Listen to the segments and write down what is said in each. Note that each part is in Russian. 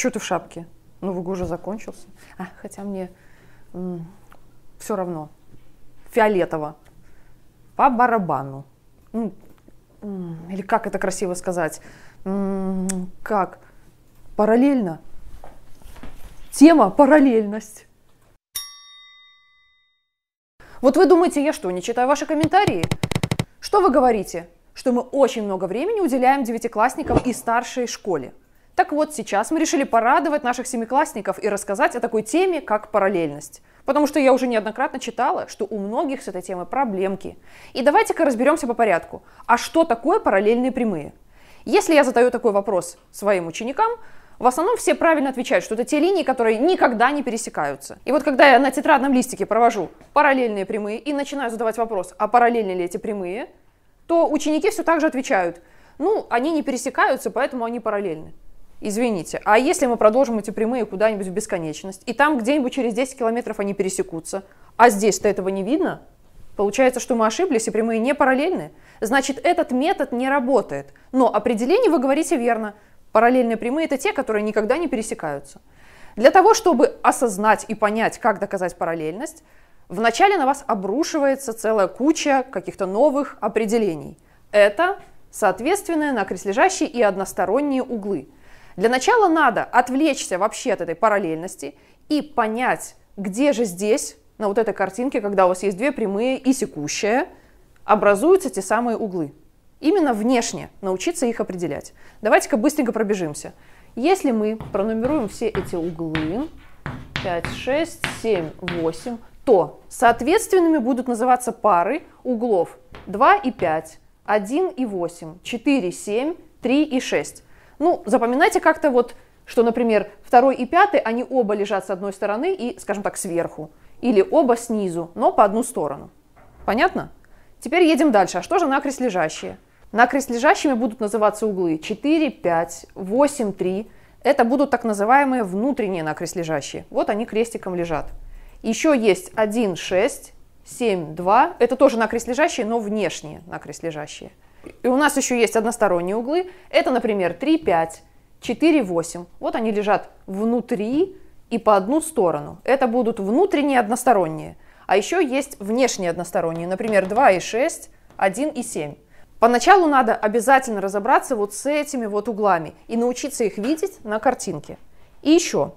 что ты в шапке? Новый ну, год уже закончился. А, хотя мне м- все равно. Фиолетово. По барабану. Ну, м- или как это красиво сказать? М- как? Параллельно. Тема параллельность. Вот вы думаете, я что, не читаю ваши комментарии? Что вы говорите? Что мы очень много времени уделяем девятиклассникам и старшей школе. Так вот, сейчас мы решили порадовать наших семиклассников и рассказать о такой теме, как параллельность. Потому что я уже неоднократно читала, что у многих с этой темой проблемки. И давайте-ка разберемся по порядку. А что такое параллельные прямые? Если я задаю такой вопрос своим ученикам, в основном все правильно отвечают, что это те линии, которые никогда не пересекаются. И вот когда я на тетрадном листике провожу параллельные прямые и начинаю задавать вопрос, а параллельны ли эти прямые, то ученики все так же отвечают, ну, они не пересекаются, поэтому они параллельны. Извините, а если мы продолжим эти прямые куда-нибудь в бесконечность, и там где-нибудь через 10 километров они пересекутся, а здесь-то этого не видно, получается, что мы ошиблись, и прямые не параллельны, значит, этот метод не работает. Но определение вы говорите верно. Параллельные прямые – это те, которые никогда не пересекаются. Для того, чтобы осознать и понять, как доказать параллельность, вначале на вас обрушивается целая куча каких-то новых определений. Это соответственные на лежащие и односторонние углы – для начала надо отвлечься вообще от этой параллельности и понять, где же здесь, на вот этой картинке, когда у вас есть две прямые и секущая, образуются те самые углы. Именно внешне научиться их определять. Давайте-ка быстренько пробежимся. Если мы пронумеруем все эти углы, 5, 6, 7, 8, то соответственными будут называться пары углов 2 и 5, 1 и 8, 4, 7, 3 и 6. Ну, запоминайте как-то вот, что, например, второй и пятый, они оба лежат с одной стороны и, скажем так, сверху. Или оба снизу, но по одну сторону. Понятно? Теперь едем дальше. А что же накрест лежащие? Накрест лежащими будут называться углы 4, 5, 8, 3. Это будут так называемые внутренние накрест лежащие. Вот они крестиком лежат. Еще есть 1, 6, 7, 2. Это тоже накрест лежащие, но внешние накрест лежащие. И у нас еще есть односторонние углы. Это, например, 3, 5, 4, 8. Вот они лежат внутри и по одну сторону. Это будут внутренние односторонние. А еще есть внешние односторонние, например, 2 и 6, 1 и 7. Поначалу надо обязательно разобраться вот с этими вот углами и научиться их видеть на картинке. И еще,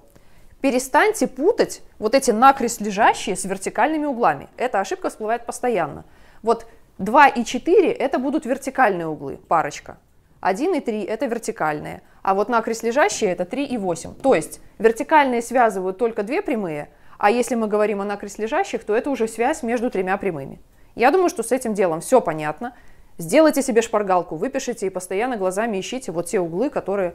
перестаньте путать вот эти накрест лежащие с вертикальными углами. Эта ошибка всплывает постоянно. Вот 2 и 4 это будут вертикальные углы, парочка. 1 и 3 это вертикальные, а вот накрест лежащие это 3 и 8. То есть вертикальные связывают только две прямые, а если мы говорим о накрест лежащих, то это уже связь между тремя прямыми. Я думаю, что с этим делом все понятно. Сделайте себе шпаргалку, выпишите и постоянно глазами ищите вот те углы, которые,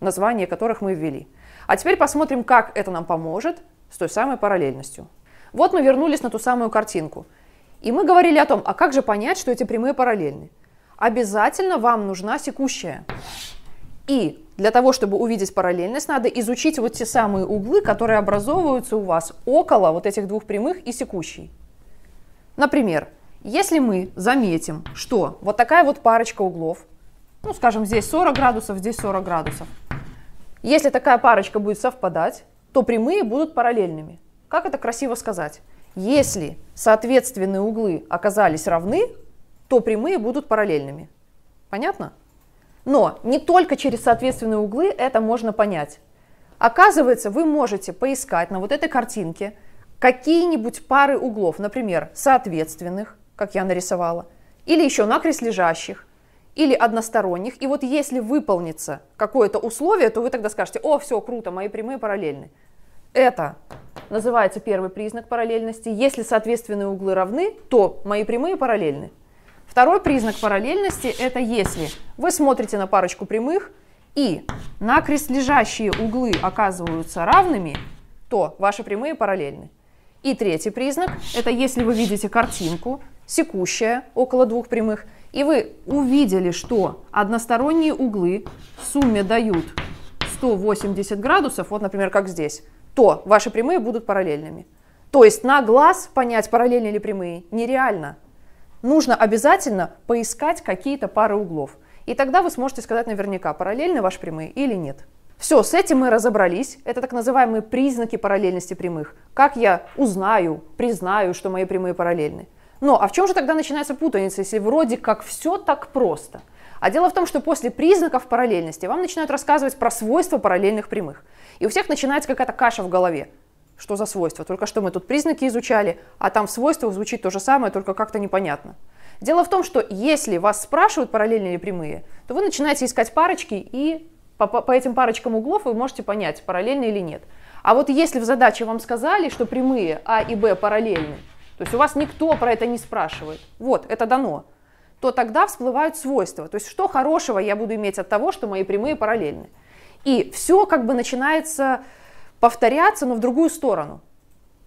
названия которых мы ввели. А теперь посмотрим, как это нам поможет с той самой параллельностью. Вот мы вернулись на ту самую картинку – и мы говорили о том, а как же понять, что эти прямые параллельны? Обязательно вам нужна секущая. И для того, чтобы увидеть параллельность, надо изучить вот те самые углы, которые образовываются у вас около вот этих двух прямых и секущей. Например, если мы заметим, что вот такая вот парочка углов, ну, скажем, здесь 40 градусов, здесь 40 градусов, если такая парочка будет совпадать, то прямые будут параллельными. Как это красиво сказать? Если соответственные углы оказались равны, то прямые будут параллельными. Понятно? Но не только через соответственные углы это можно понять. Оказывается, вы можете поискать на вот этой картинке какие-нибудь пары углов, например, соответственных, как я нарисовала, или еще накрест лежащих, или односторонних. И вот если выполнится какое-то условие, то вы тогда скажете, о, все, круто, мои прямые параллельны. Это называется первый признак параллельности. Если соответственные углы равны, то мои прямые параллельны. Второй признак параллельности – это если вы смотрите на парочку прямых, и на крест-лежащие углы оказываются равными, то ваши прямые параллельны. И третий признак – это если вы видите картинку, секущая, около двух прямых, и вы увидели, что односторонние углы в сумме дают 180 градусов, вот, например, как здесь – то ваши прямые будут параллельными. То есть на глаз понять, параллельные или прямые, нереально. Нужно обязательно поискать какие-то пары углов. И тогда вы сможете сказать наверняка, параллельны ваши прямые или нет. Все, с этим мы разобрались. Это так называемые признаки параллельности прямых. Как я узнаю, признаю, что мои прямые параллельны. Но а в чем же тогда начинается путаница, если вроде как все так просто? А дело в том, что после признаков параллельности вам начинают рассказывать про свойства параллельных прямых. И у всех начинается какая-то каша в голове. Что за свойства? Только что мы тут признаки изучали, а там в свойствах звучит то же самое, только как-то непонятно. Дело в том, что если вас спрашивают параллельные или прямые, то вы начинаете искать парочки и по, по этим парочкам углов вы можете понять, параллельные или нет. А вот если в задаче вам сказали, что прямые А и Б параллельны, то есть у вас никто про это не спрашивает, вот, это дано, то тогда всплывают свойства. То есть что хорошего я буду иметь от того, что мои прямые параллельны. И все как бы начинается повторяться, но в другую сторону.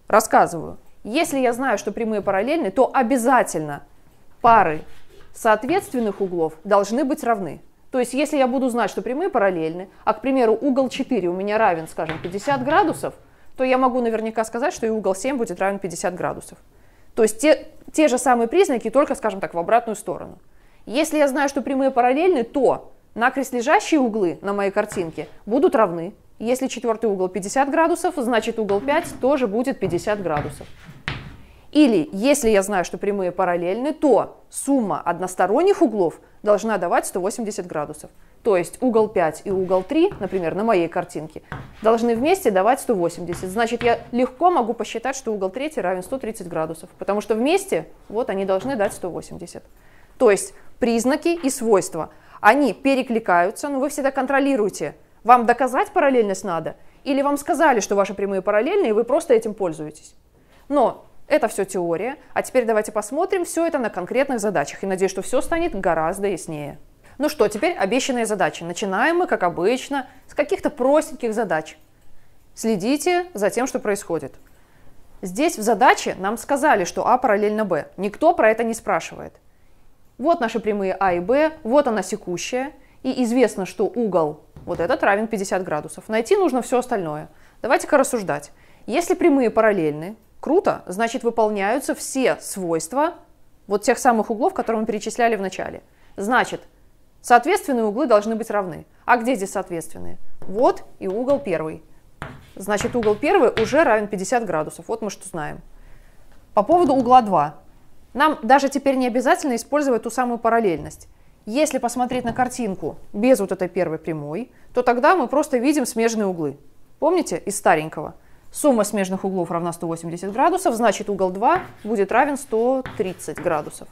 Рассказываю. Если я знаю, что прямые параллельны, то обязательно пары соответственных углов должны быть равны. То есть, если я буду знать, что прямые параллельны, а, к примеру, угол 4 у меня равен, скажем, 50 градусов, то я могу наверняка сказать, что и угол 7 будет равен 50 градусов. То есть те, те же самые признаки, только, скажем так, в обратную сторону. Если я знаю, что прямые параллельны, то Накрест лежащие углы на моей картинке будут равны. Если четвертый угол 50 градусов, значит угол 5 тоже будет 50 градусов. Или, если я знаю, что прямые параллельны, то сумма односторонних углов должна давать 180 градусов. То есть угол 5 и угол 3, например, на моей картинке, должны вместе давать 180. Значит, я легко могу посчитать, что угол 3 равен 130 градусов, потому что вместе вот они должны дать 180. То есть признаки и свойства. Они перекликаются, но вы всегда контролируете. Вам доказать параллельность надо? Или вам сказали, что ваши прямые параллельны и вы просто этим пользуетесь? Но это все теория. А теперь давайте посмотрим все это на конкретных задачах. И надеюсь, что все станет гораздо яснее. Ну что, теперь обещанные задачи. Начинаем мы, как обычно, с каких-то простеньких задач. Следите за тем, что происходит. Здесь в задаче нам сказали, что А параллельно Б. Никто про это не спрашивает. Вот наши прямые А и Б, вот она секущая, и известно, что угол вот этот равен 50 градусов. Найти нужно все остальное. Давайте-ка рассуждать. Если прямые параллельны, круто, значит выполняются все свойства вот тех самых углов, которые мы перечисляли в начале. Значит, соответственные углы должны быть равны. А где здесь соответственные? Вот и угол первый. Значит, угол первый уже равен 50 градусов. Вот мы что знаем. По поводу угла 2. Нам даже теперь не обязательно использовать ту самую параллельность. Если посмотреть на картинку без вот этой первой прямой, то тогда мы просто видим смежные углы. Помните из старенького? Сумма смежных углов равна 180 градусов, значит угол 2 будет равен 130 градусов.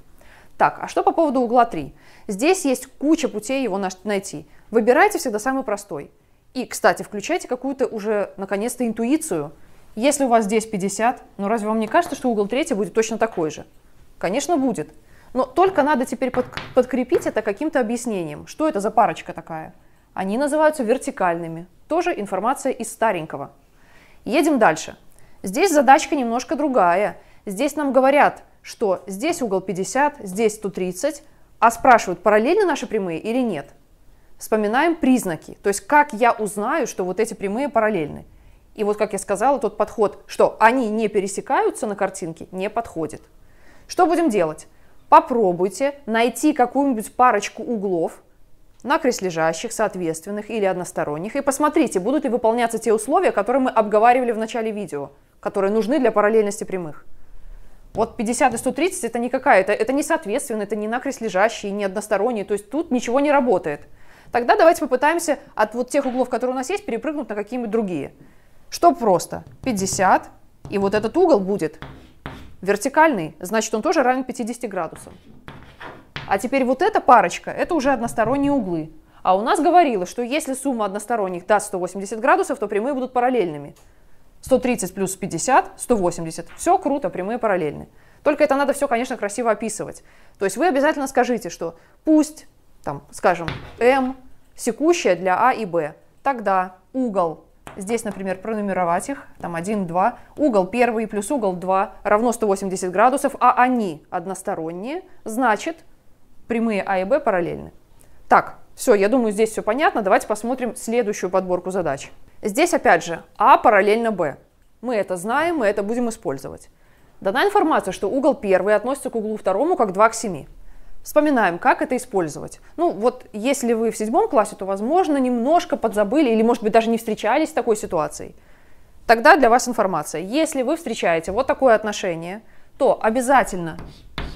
Так, а что по поводу угла 3? Здесь есть куча путей его найти. Выбирайте всегда самый простой. И, кстати, включайте какую-то уже, наконец-то, интуицию. Если у вас здесь 50, ну разве вам не кажется, что угол 3 будет точно такой же? Конечно, будет. Но только надо теперь под, подкрепить это каким-то объяснением. Что это за парочка такая? Они называются вертикальными. Тоже информация из старенького. Едем дальше. Здесь задачка немножко другая. Здесь нам говорят, что здесь угол 50, здесь 130, а спрашивают, параллельны наши прямые или нет. Вспоминаем признаки, то есть как я узнаю, что вот эти прямые параллельны. И вот, как я сказала, тот подход, что они не пересекаются на картинке, не подходит. Что будем делать? Попробуйте найти какую-нибудь парочку углов, накрест лежащих, соответственных или односторонних, и посмотрите, будут ли выполняться те условия, которые мы обговаривали в начале видео, которые нужны для параллельности прямых. Вот 50 и 130 это не какая-то, это не соответственно, это не накрест лежащие, не односторонние, то есть тут ничего не работает. Тогда давайте попытаемся от вот тех углов, которые у нас есть, перепрыгнуть на какие-нибудь другие. Что просто? 50, и вот этот угол будет вертикальный, значит он тоже равен 50 градусам. А теперь вот эта парочка, это уже односторонние углы. А у нас говорилось, что если сумма односторонних даст 180 градусов, то прямые будут параллельными. 130 плюс 50, 180. Все круто, прямые параллельны. Только это надо все, конечно, красиво описывать. То есть вы обязательно скажите, что пусть, там, скажем, m секущая для а и b, тогда угол Здесь, например, пронумеровать их, там 1, 2, угол 1 плюс угол 2 равно 180 градусов, а они односторонние, значит, прямые А и Б параллельны. Так, все, я думаю, здесь все понятно. Давайте посмотрим следующую подборку задач. Здесь, опять же, А параллельно Б. Мы это знаем, мы это будем использовать. Дана информация, что угол 1 относится к углу 2 как 2 к 7. Вспоминаем, как это использовать. Ну вот, если вы в седьмом классе, то, возможно, немножко подзабыли или, может быть, даже не встречались с такой ситуацией. Тогда для вас информация. Если вы встречаете вот такое отношение, то обязательно,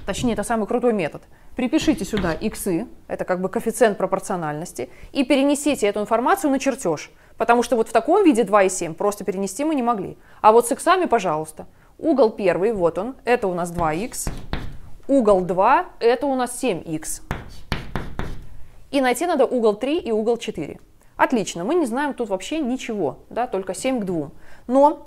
точнее, это самый крутой метод, припишите сюда иксы, это как бы коэффициент пропорциональности, и перенесите эту информацию на чертеж. Потому что вот в таком виде 2,7 просто перенести мы не могли. А вот с иксами, пожалуйста. Угол первый, вот он, это у нас 2х, Угол 2 это у нас 7х. И найти надо угол 3 и угол 4. Отлично, мы не знаем тут вообще ничего, да, только 7 к 2. Но,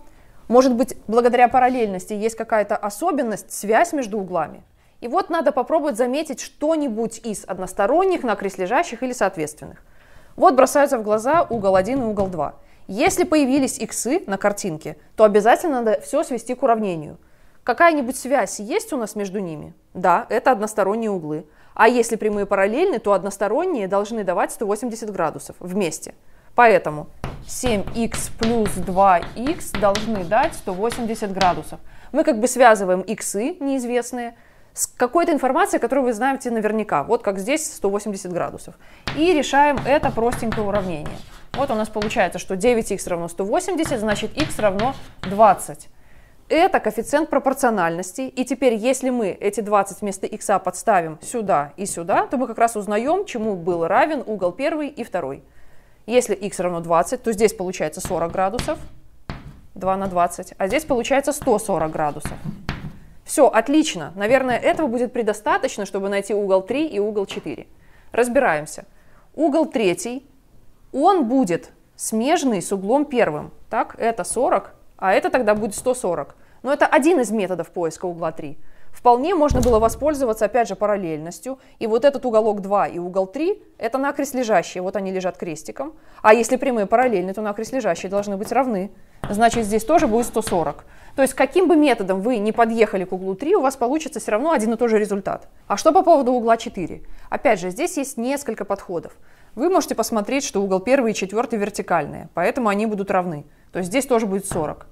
может быть, благодаря параллельности есть какая-то особенность, связь между углами. И вот надо попробовать заметить что-нибудь из односторонних, лежащих или соответственных. Вот бросаются в глаза угол 1 и угол 2. Если появились иксы на картинке, то обязательно надо все свести к уравнению – Какая-нибудь связь есть у нас между ними? Да, это односторонние углы. А если прямые параллельны, то односторонние должны давать 180 градусов вместе. Поэтому 7х плюс 2х должны дать 180 градусов. Мы как бы связываем иксы неизвестные с какой-то информацией, которую вы знаете наверняка. Вот как здесь 180 градусов. И решаем это простенькое уравнение. Вот у нас получается, что 9х равно 180, значит х равно 20. Это коэффициент пропорциональности. И теперь, если мы эти 20 вместо x подставим сюда и сюда, то мы как раз узнаем, чему был равен угол первый и второй. Если x равно 20, то здесь получается 40 градусов, 2 на 20, а здесь получается 140 градусов. Все, отлично. Наверное, этого будет предостаточно, чтобы найти угол 3 и угол 4. Разбираемся. Угол третий он будет смежный с углом первым. Так, это 40, а это тогда будет 140. Но это один из методов поиска угла 3. Вполне можно было воспользоваться, опять же, параллельностью. И вот этот уголок 2 и угол 3 – это накрест лежащие. Вот они лежат крестиком. А если прямые параллельны, то накрест лежащие должны быть равны. Значит, здесь тоже будет 140. То есть, каким бы методом вы не подъехали к углу 3, у вас получится все равно один и тот же результат. А что по поводу угла 4? Опять же, здесь есть несколько подходов. Вы можете посмотреть, что угол 1 и 4 вертикальные, поэтому они будут равны. То есть здесь тоже будет 40.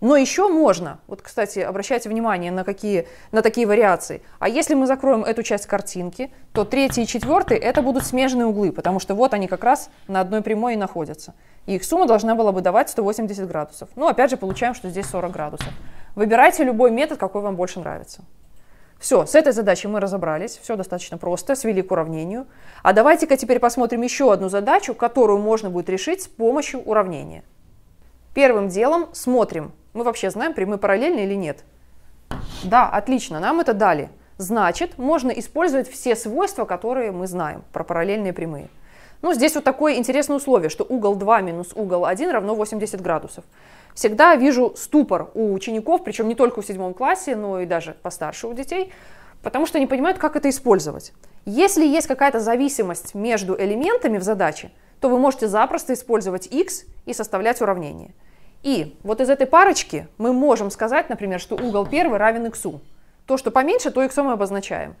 Но еще можно, вот, кстати, обращайте внимание на, какие, на такие вариации. А если мы закроем эту часть картинки, то третий и четвертый это будут смежные углы, потому что вот они как раз на одной прямой и находятся. И их сумма должна была бы давать 180 градусов. Ну, опять же, получаем, что здесь 40 градусов. Выбирайте любой метод, какой вам больше нравится. Все, с этой задачей мы разобрались, все достаточно просто, свели к уравнению. А давайте-ка теперь посмотрим еще одну задачу, которую можно будет решить с помощью уравнения. Первым делом смотрим, мы вообще знаем, прямые параллельны или нет. Да, отлично, нам это дали. Значит, можно использовать все свойства, которые мы знаем про параллельные прямые. Ну, здесь вот такое интересное условие, что угол 2 минус угол 1 равно 80 градусов всегда вижу ступор у учеников, причем не только в седьмом классе, но и даже постарше у детей, потому что не понимают, как это использовать. Если есть какая-то зависимость между элементами в задаче, то вы можете запросто использовать x и составлять уравнение. И вот из этой парочки мы можем сказать, например, что угол первый равен x. То, что поменьше, то x мы обозначаем.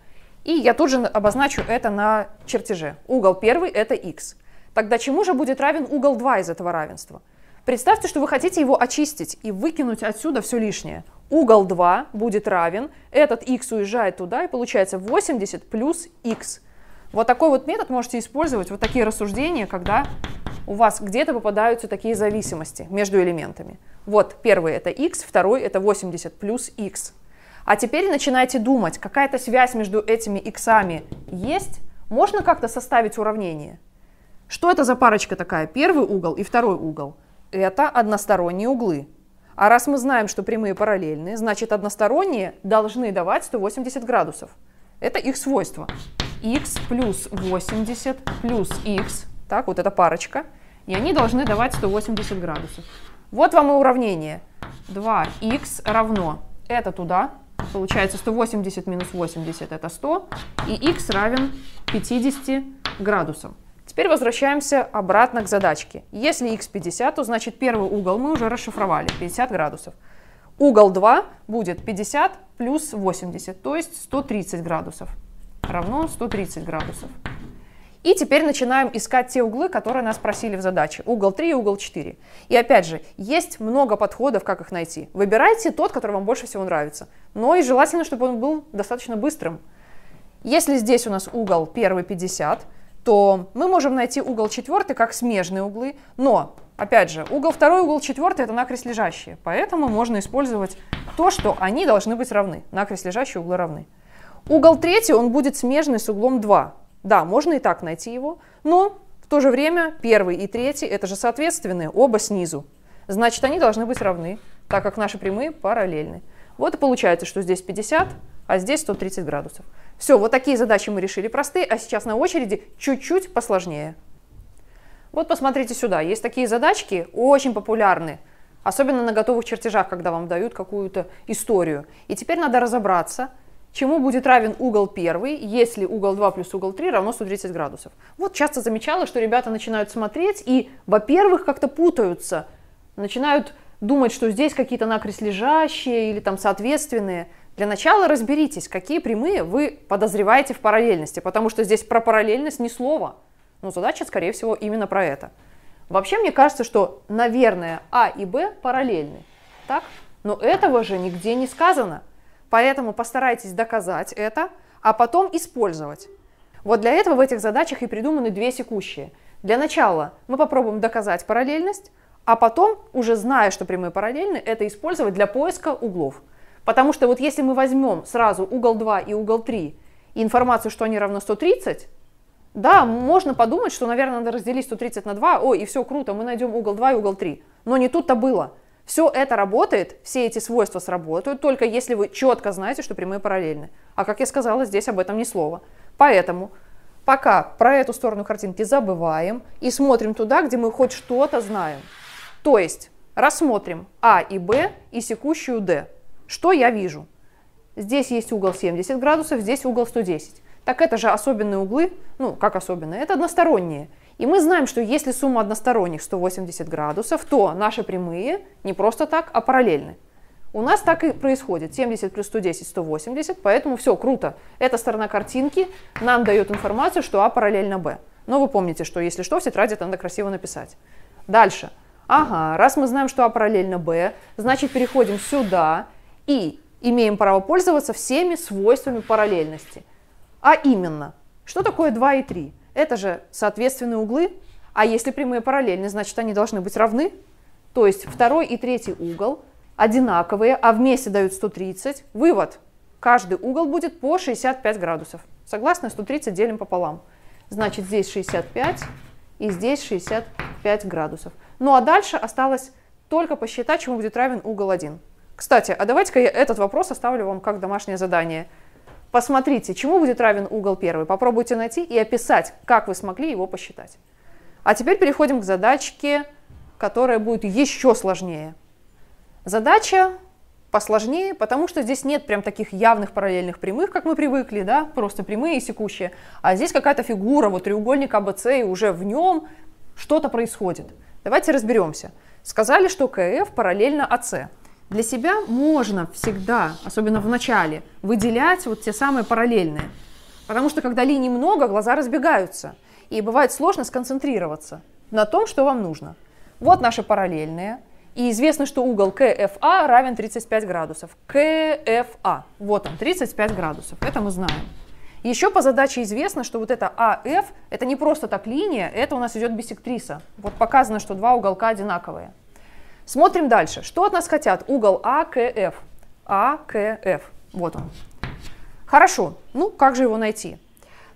И я тут же обозначу это на чертеже. Угол первый это x. Тогда чему же будет равен угол 2 из этого равенства? Представьте, что вы хотите его очистить и выкинуть отсюда все лишнее. Угол 2 будет равен, этот x уезжает туда, и получается 80 плюс x. Вот такой вот метод можете использовать, вот такие рассуждения, когда у вас где-то попадаются такие зависимости между элементами. Вот первый это x, второй это 80 плюс x. А теперь начинайте думать, какая-то связь между этими иксами есть? Можно как-то составить уравнение? Что это за парочка такая? Первый угол и второй угол это односторонние углы. А раз мы знаем, что прямые параллельные, значит односторонние должны давать 180 градусов. Это их свойство. x плюс 80 плюс x, так, вот эта парочка, и они должны давать 180 градусов. Вот вам и уравнение. 2 x равно, это туда, получается 180 минус 80 это 100, и x равен 50 градусам. Теперь возвращаемся обратно к задачке. Если x50, то значит первый угол мы уже расшифровали, 50 градусов. Угол 2 будет 50 плюс 80, то есть 130 градусов. Равно 130 градусов. И теперь начинаем искать те углы, которые нас просили в задаче. Угол 3 и угол 4. И опять же, есть много подходов, как их найти. Выбирайте тот, который вам больше всего нравится. Но и желательно, чтобы он был достаточно быстрым. Если здесь у нас угол первый 50, то мы можем найти угол четвертый как смежные углы, но, опять же, угол второй, угол четвертый – это накрест лежащие, поэтому можно использовать то, что они должны быть равны, накрест лежащие углы равны. Угол третий, он будет смежный с углом 2. Да, можно и так найти его, но в то же время первый и третий – это же соответственные, оба снизу. Значит, они должны быть равны, так как наши прямые параллельны. Вот и получается, что здесь 50, а здесь 130 градусов. Все, вот такие задачи мы решили простые, а сейчас на очереди чуть-чуть посложнее. Вот посмотрите сюда, есть такие задачки, очень популярны, особенно на готовых чертежах, когда вам дают какую-то историю. И теперь надо разобраться, чему будет равен угол первый, если угол 2 плюс угол 3 равно 130 градусов. Вот часто замечала, что ребята начинают смотреть и, во-первых, как-то путаются, начинают думать, что здесь какие-то накрест лежащие или там соответственные – для начала разберитесь, какие прямые вы подозреваете в параллельности, потому что здесь про параллельность ни слова. Но задача, скорее всего, именно про это. Вообще, мне кажется, что, наверное, А и Б параллельны. Так? Но этого же нигде не сказано. Поэтому постарайтесь доказать это, а потом использовать. Вот для этого в этих задачах и придуманы две секущие. Для начала мы попробуем доказать параллельность, а потом, уже зная, что прямые параллельны, это использовать для поиска углов. Потому что вот если мы возьмем сразу угол 2 и угол 3 и информацию, что они равны 130, да, можно подумать, что, наверное, надо разделить 130 на 2, о, и все круто, мы найдем угол 2 и угол 3. Но не тут-то было. Все это работает, все эти свойства сработают, только если вы четко знаете, что прямые параллельны. А как я сказала, здесь об этом ни слова. Поэтому пока про эту сторону картинки забываем и смотрим туда, где мы хоть что-то знаем. То есть рассмотрим А и Б и секущую D. Что я вижу? Здесь есть угол 70 градусов, здесь угол 110. Так это же особенные углы, ну как особенные, это односторонние. И мы знаем, что если сумма односторонних 180 градусов, то наши прямые не просто так, а параллельны. У нас так и происходит. 70 плюс 110, 180, поэтому все круто. Эта сторона картинки нам дает информацию, что А параллельно Б. Но вы помните, что если что, в тетради это надо красиво написать. Дальше. Ага, раз мы знаем, что А параллельно Б, значит переходим сюда и имеем право пользоваться всеми свойствами параллельности. А именно, что такое 2 и 3? Это же соответственные углы, а если прямые параллельны, значит они должны быть равны. То есть второй и третий угол одинаковые, а вместе дают 130. Вывод. Каждый угол будет по 65 градусов. Согласно, 130 делим пополам. Значит, здесь 65 и здесь 65 градусов. Ну а дальше осталось только посчитать, чему будет равен угол 1. Кстати, а давайте-ка я этот вопрос оставлю вам как домашнее задание. Посмотрите, чему будет равен угол первый. Попробуйте найти и описать, как вы смогли его посчитать. А теперь переходим к задачке, которая будет еще сложнее. Задача посложнее, потому что здесь нет прям таких явных параллельных прямых, как мы привыкли, да, просто прямые и секущие. А здесь какая-то фигура, вот треугольник АБЦ, и уже в нем что-то происходит. Давайте разберемся. Сказали, что КФ параллельно АС для себя можно всегда, особенно в начале, выделять вот те самые параллельные. Потому что когда линий много, глаза разбегаются. И бывает сложно сконцентрироваться на том, что вам нужно. Вот наши параллельные. И известно, что угол КФА равен 35 градусов. КФА. Вот он, 35 градусов. Это мы знаем. Еще по задаче известно, что вот это АФ, это не просто так линия, это у нас идет биссектриса. Вот показано, что два уголка одинаковые. Смотрим дальше. Что от нас хотят? Угол АКФ. АКФ. Вот он. Хорошо. Ну, как же его найти?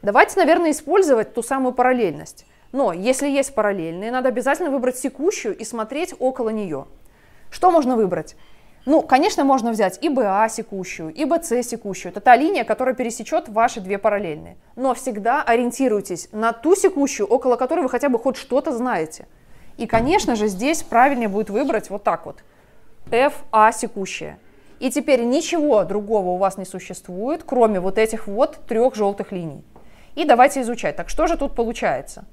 Давайте, наверное, использовать ту самую параллельность. Но если есть параллельные, надо обязательно выбрать секущую и смотреть около нее. Что можно выбрать? Ну, конечно, можно взять и БА секущую, и БС секущую. Это та линия, которая пересечет ваши две параллельные. Но всегда ориентируйтесь на ту секущую, около которой вы хотя бы хоть что-то знаете – и, конечно же, здесь правильнее будет выбрать вот так вот. F A секущее. И теперь ничего другого у вас не существует, кроме вот этих вот трех желтых линий. И давайте изучать. Так что же тут получается?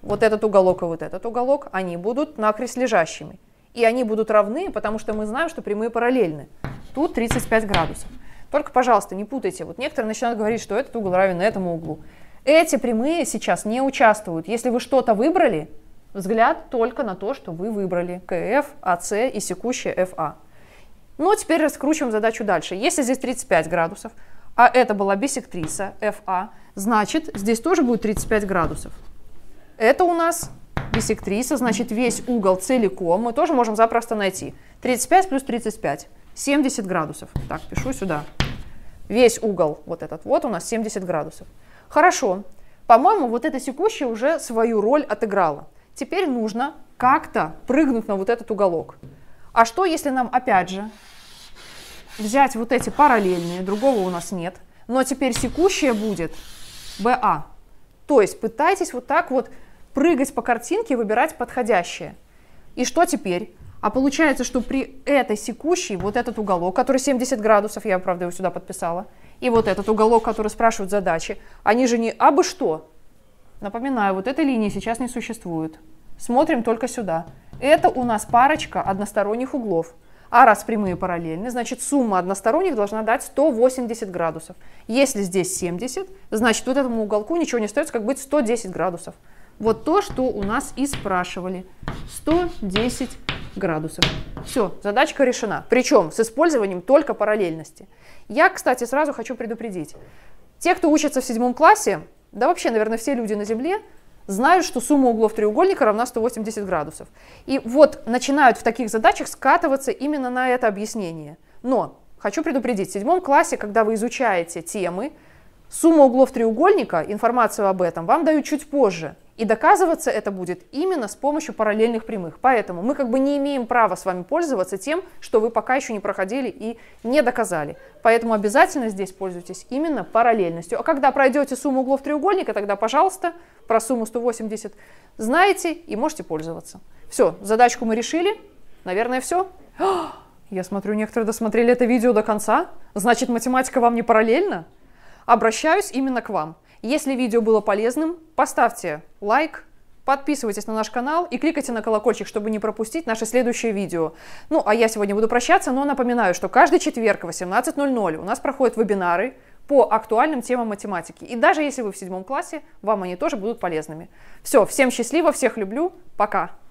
Вот этот уголок и вот этот уголок, они будут накрест лежащими. И они будут равны, потому что мы знаем, что прямые параллельны. Тут 35 градусов. Только, пожалуйста, не путайте. Вот некоторые начинают говорить, что этот угол равен этому углу. Эти прямые сейчас не участвуют. Если вы что-то выбрали, взгляд только на то, что вы выбрали КФ, АС и секущее ФА. Но ну, а теперь раскручиваем задачу дальше. Если здесь 35 градусов, а это была бисектриса ФА, значит, здесь тоже будет 35 градусов. Это у нас бисектриса, значит, весь угол целиком мы тоже можем запросто найти. 35 плюс 35, 70 градусов. Так, пишу сюда. Весь угол вот этот вот у нас 70 градусов. Хорошо. По-моему, вот эта секущая уже свою роль отыграла. Теперь нужно как-то прыгнуть на вот этот уголок. А что, если нам опять же взять вот эти параллельные, другого у нас нет, но теперь секущее будет BA. А. То есть пытайтесь вот так вот прыгать по картинке, и выбирать подходящее. И что теперь? А получается, что при этой секущей вот этот уголок, который 70 градусов, я, правда, его сюда подписала, и вот этот уголок, который спрашивают задачи, они же не абы что, Напоминаю, вот этой линии сейчас не существует. Смотрим только сюда. Это у нас парочка односторонних углов. А раз прямые параллельны, значит сумма односторонних должна дать 180 градусов. Если здесь 70, значит вот этому уголку ничего не остается, как быть 110 градусов. Вот то, что у нас и спрашивали. 110 градусов. Все, задачка решена. Причем с использованием только параллельности. Я, кстати, сразу хочу предупредить. Те, кто учится в седьмом классе, да вообще, наверное, все люди на Земле знают, что сумма углов треугольника равна 180 градусов. И вот начинают в таких задачах скатываться именно на это объяснение. Но хочу предупредить, в седьмом классе, когда вы изучаете темы, сумма углов треугольника, информацию об этом вам дают чуть позже. И доказываться это будет именно с помощью параллельных прямых. Поэтому мы как бы не имеем права с вами пользоваться тем, что вы пока еще не проходили и не доказали. Поэтому обязательно здесь пользуйтесь именно параллельностью. А когда пройдете сумму углов треугольника, тогда, пожалуйста, про сумму 180 знаете и можете пользоваться. Все, задачку мы решили. Наверное, все. Я смотрю, некоторые досмотрели это видео до конца. Значит, математика вам не параллельна? Обращаюсь именно к вам. Если видео было полезным, поставьте лайк, подписывайтесь на наш канал и кликайте на колокольчик, чтобы не пропустить наше следующее видео. Ну, а я сегодня буду прощаться, но напоминаю, что каждый четверг в 18.00 у нас проходят вебинары по актуальным темам математики. И даже если вы в седьмом классе, вам они тоже будут полезными. Все, всем счастливо, всех люблю, пока!